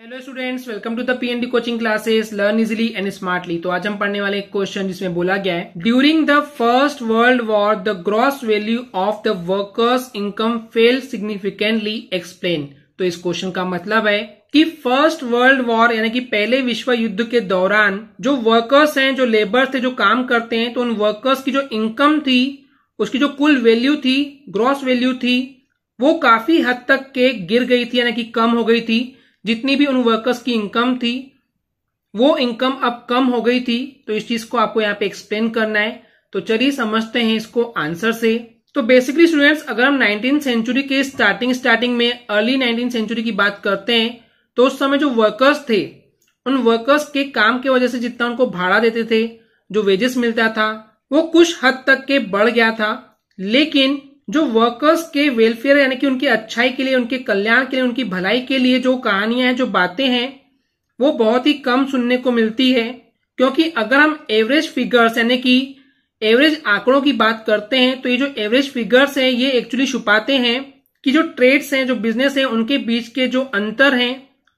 hello students welcome to the PND coaching classes learn easily and smartly तो आज हम पढ़ने वाले एक क्वेश्चन जिसमें बोला गया है during the first world war the gross value of the workers income fell significantly explain तो इस क्वेश्चन का मतलब है कि फर्स्ट वर्ल्ड वॉर यानी कि पहले विश्व युद्ध के दौरान जो वर्कर्स हैं जो लेबर्स थे जो काम करते हैं तो उन वर्कर्स की जो इनकम थी उसकी जो कुल वैल्यू थी ग्रॉस वैल्यू थी वो काफी हद तक के गिर गई थी यानी कि कम हो गई थी जितनी भी उन वर्कर्स की इनकम थी वो इनकम अब कम हो गई थी तो इस चीज को आपको यहाँ पे एक्सप्लेन करना है तो चलिए समझते हैं इसको आंसर से तो बेसिकली स्टूडेंट्स अगर हम नाइनटीन सेंचुरी के स्टार्टिंग स्टार्टिंग में अर्ली नाइनटीन सेंचुरी की बात करते हैं तो उस समय जो वर्कर्स थे उन वर्कर्स के काम की वजह से जितना उनको भाड़ा देते थे जो वेजेस मिलता था वो कुछ हद तक के बढ़ गया था लेकिन जो वर्कर्स के वेलफेयर यानी कि उनकी अच्छाई के लिए उनके कल्याण के लिए उनकी भलाई के लिए जो कहानियां हैं जो बातें हैं वो बहुत ही कम सुनने को मिलती है क्योंकि अगर हम एवरेज फिगर्स यानी कि एवरेज आंकड़ों की बात करते हैं तो ये जो एवरेज फिगर्स हैं ये एक्चुअली छुपाते हैं कि जो ट्रेड्स हैं जो बिजनेस हैं उनके बीच के जो अंतर हैं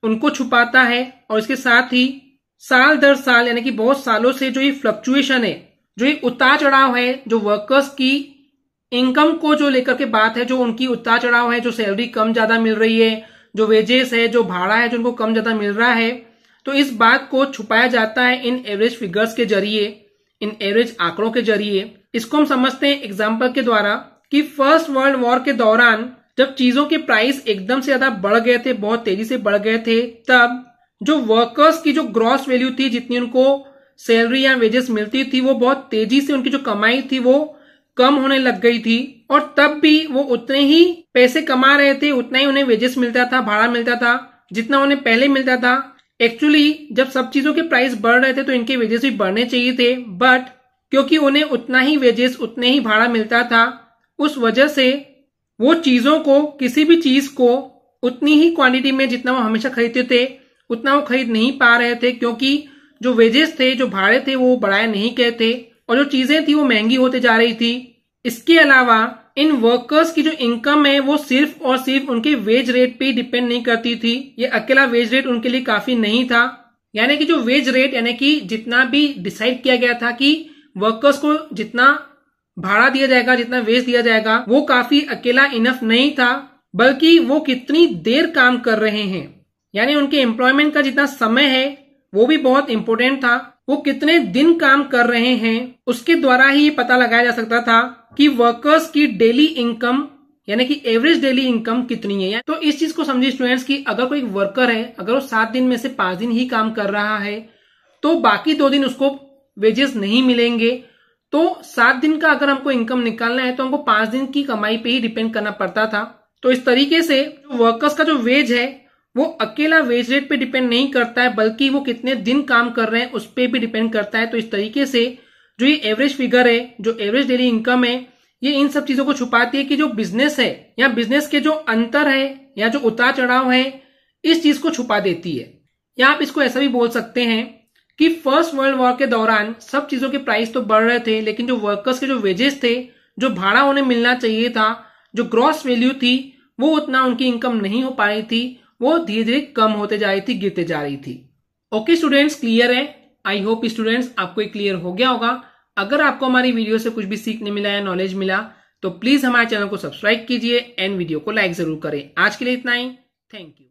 उनको छुपाता है और इसके साथ ही साल दर साल यानी कि बहुत सालों से जो ये फ्लक्चुएशन है जो ये उतार चढ़ाव है जो वर्कर्स की इनकम को जो लेकर के बात है जो उनकी उतार चढ़ाव है जो सैलरी कम ज्यादा मिल रही है जो वेजेस है जो भाड़ा है जो उनको कम ज्यादा मिल रहा है तो इस बात को छुपाया जाता है इन एवरेज फिगर्स के जरिए इन एवरेज आंकड़ों के जरिए इसको हम समझते हैं एग्जाम्पल के द्वारा कि फर्स्ट वर्ल्ड वॉर के दौरान जब चीजों के प्राइस एकदम से ज्यादा बढ़ गए थे बहुत तेजी से बढ़ गए थे तब जो वर्कर्स की जो ग्रॉस वैल्यू थी जितनी उनको सैलरी या वेजेस मिलती थी वो बहुत तेजी से उनकी जो कमाई थी वो कम होने लग गई थी और तब भी वो उतने ही पैसे कमा रहे थे उतना ही उन्हें वेजेस मिलता था भाड़ा मिलता था जितना उन्हें पहले मिलता था एक्चुअली जब सब चीजों के प्राइस बढ़ रहे थे तो इनके वेजेस भी बढ़ने चाहिए थे बट क्योंकि उन्हें उतना ही वेजेस उतने ही भाड़ा मिलता था उस वजह से वो चीजों को किसी भी चीज को उतनी ही क्वांटिटी में जितना वो हमेशा खरीदते थे उतना वो खरीद नहीं पा रहे थे क्योंकि जो वेजेस थे जो भाड़े थे वो बढ़ाए नहीं गए थे और जो चीजें थी वो महंगी होते जा रही थी इसके अलावा इन वर्कर्स की जो इनकम है वो सिर्फ और सिर्फ उनके वेज रेट पे ही डिपेंड नहीं करती थी ये अकेला वेज रेट उनके लिए काफी नहीं था यानी कि जो वेज रेट यानी कि जितना भी डिसाइड किया गया था कि वर्कर्स को जितना भाड़ा दिया जाएगा जितना वेज दिया जाएगा वो काफी अकेला इनफ नहीं था बल्कि वो कितनी देर काम कर रहे हैं यानी उनके एम्प्लॉयमेंट का जितना समय है वो भी बहुत इंपॉर्टेंट था वो कितने दिन काम कर रहे हैं उसके द्वारा ही ये पता लगाया जा सकता था कि वर्कर्स की डेली इनकम यानी कि एवरेज डेली इनकम कितनी है तो इस चीज को समझिए स्टूडेंट्स कि अगर कोई वर्कर है अगर वो सात दिन में से पांच दिन ही काम कर रहा है तो बाकी दो दिन उसको वेजेस नहीं मिलेंगे तो सात दिन का अगर हमको इनकम निकालना है तो हमको पांच दिन की कमाई पे ही डिपेंड करना पड़ता था तो इस तरीके से वर्कर्स का जो वेज है वो अकेला वेज रेट पे डिपेंड नहीं करता है बल्कि वो कितने दिन काम कर रहे हैं उस पर भी डिपेंड करता है तो इस तरीके से जो ये एवरेज फिगर है जो एवरेज डेली इनकम है ये इन सब चीजों को छुपाती है कि जो बिजनेस है या बिजनेस के जो अंतर है या जो उतार चढ़ाव है इस चीज को छुपा देती है या आप इसको ऐसा भी बोल सकते हैं कि फर्स्ट वर्ल्ड वॉर के दौरान सब चीजों के प्राइस तो बढ़ रहे थे लेकिन जो वर्कर्स के जो वेजेस थे जो भाड़ा उन्हें मिलना चाहिए था जो ग्रॉस वैल्यू थी वो उतना उनकी इनकम नहीं हो पा रही थी वो धीरे धीरे कम होते जा रही थी गिरते जा रही थी ओके स्टूडेंट्स क्लियर है आई होप स्टूडेंट्स आपको क्लियर हो गया होगा अगर आपको हमारी वीडियो से कुछ भी सीखने मिला या नॉलेज मिला तो प्लीज हमारे चैनल को सब्सक्राइब कीजिए एंड वीडियो को लाइक जरूर करें आज के लिए इतना ही थैंक यू